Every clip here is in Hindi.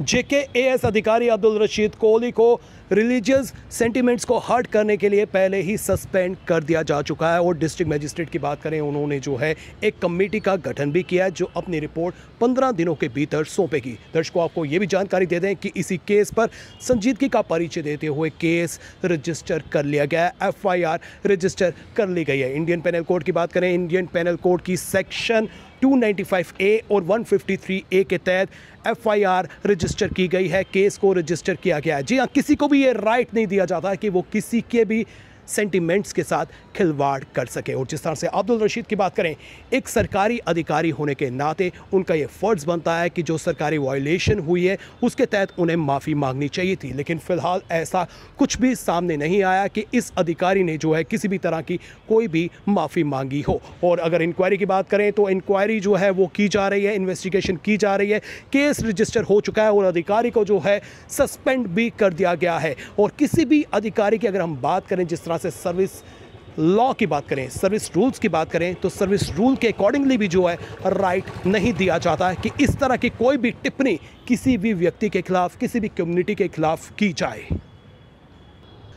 जेके एएस अधिकारी अब्दुल रशीद कोहली को रिलीजियस सेंटिमेंट्स को हर्ट करने के लिए पहले ही सस्पेंड कर दिया जा चुका है और डिस्ट्रिक्ट मजिस्ट्रेट की बात करें उन्होंने जो है एक कमेटी का गठन भी किया है जो अपनी रिपोर्ट 15 दिनों के भीतर सौंपेगी दर्शकों आपको ये भी जानकारी दे दें कि इसी केस पर संजीदगी का परिचय देते हुए केस रजिस्टर कर लिया गया है एफ रजिस्टर कर ली गई है इंडियन पेनल कोड की बात करें इंडियन पेनल कोड की सेक्शन टू ए और वन ए के तहत एफआईआर रजिस्टर की गई है केस को रजिस्टर किया गया है जी हाँ किसी को भी ये राइट नहीं दिया जाता कि वो किसी के भी सेंटिमेंट्स के साथ खिलवाड़ कर सके और जिस तरह से अब्दुल रशीद की बात करें एक सरकारी अधिकारी होने के नाते उनका ये फ़र्ज़ बनता है कि जो सरकारी वायलेशन हुई है उसके तहत उन्हें माफ़ी मांगनी चाहिए थी लेकिन फ़िलहाल ऐसा कुछ भी सामने नहीं आया कि इस अधिकारी ने जो है किसी भी तरह की कोई भी माफ़ी मांगी हो और अगर इंक्वायरी की बात करें तो इंक्वायरी जो है वो की जा रही है इन्वेस्टिगेशन की जा रही है केस रजिस्टर हो चुका है और अधिकारी को जो है सस्पेंड भी कर दिया गया है और किसी भी अधिकारी की अगर हम बात करें जिस तरह से सर्विस लॉ की बात करें सर्विस रूल्स की बात करें तो सर्विस रूल के अकॉर्डिंगली भी जो है राइट नहीं दिया जाता है कि इस तरह की कोई भी टिप्पणी किसी भी व्यक्ति के खिलाफ किसी भी कम्युनिटी के खिलाफ की जाए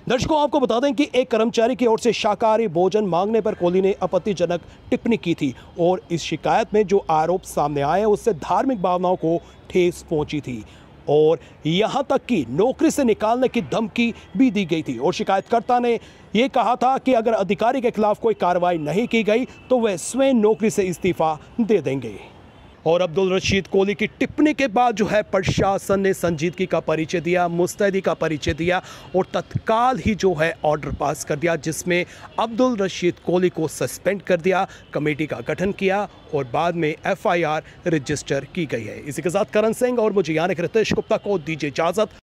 दर्शकों आपको बता दें कि एक कर्मचारी की ओर से शाकाहारी भोजन मांगने पर कोहली ने आपत्तिजनक टिप्पणी की थी और इस शिकायत में जो आरोप सामने आए उससे धार्मिक भावनाओं को ठेस पहुंची थी और यहाँ तक कि नौकरी से निकालने की धमकी भी दी गई थी और शिकायतकर्ता ने यह कहा था कि अगर अधिकारी के खिलाफ कोई कार्रवाई नहीं की गई तो वह स्वयं नौकरी से इस्तीफा दे देंगे और अब्दुल रशीद कोहली की टिप्पणी के बाद जो है प्रशासन ने संजीदगी का परिचय दिया मुस्तैदी का परिचय दिया और तत्काल ही जो है ऑर्डर पास कर दिया जिसमें अब्दुल रशीद कोहली को सस्पेंड कर दिया कमेटी का गठन किया और बाद में एफआईआर रजिस्टर की गई है इसी के साथ करण सिंह और मुझे यानी रितेश गुप्ता को दीजिए इजाज़त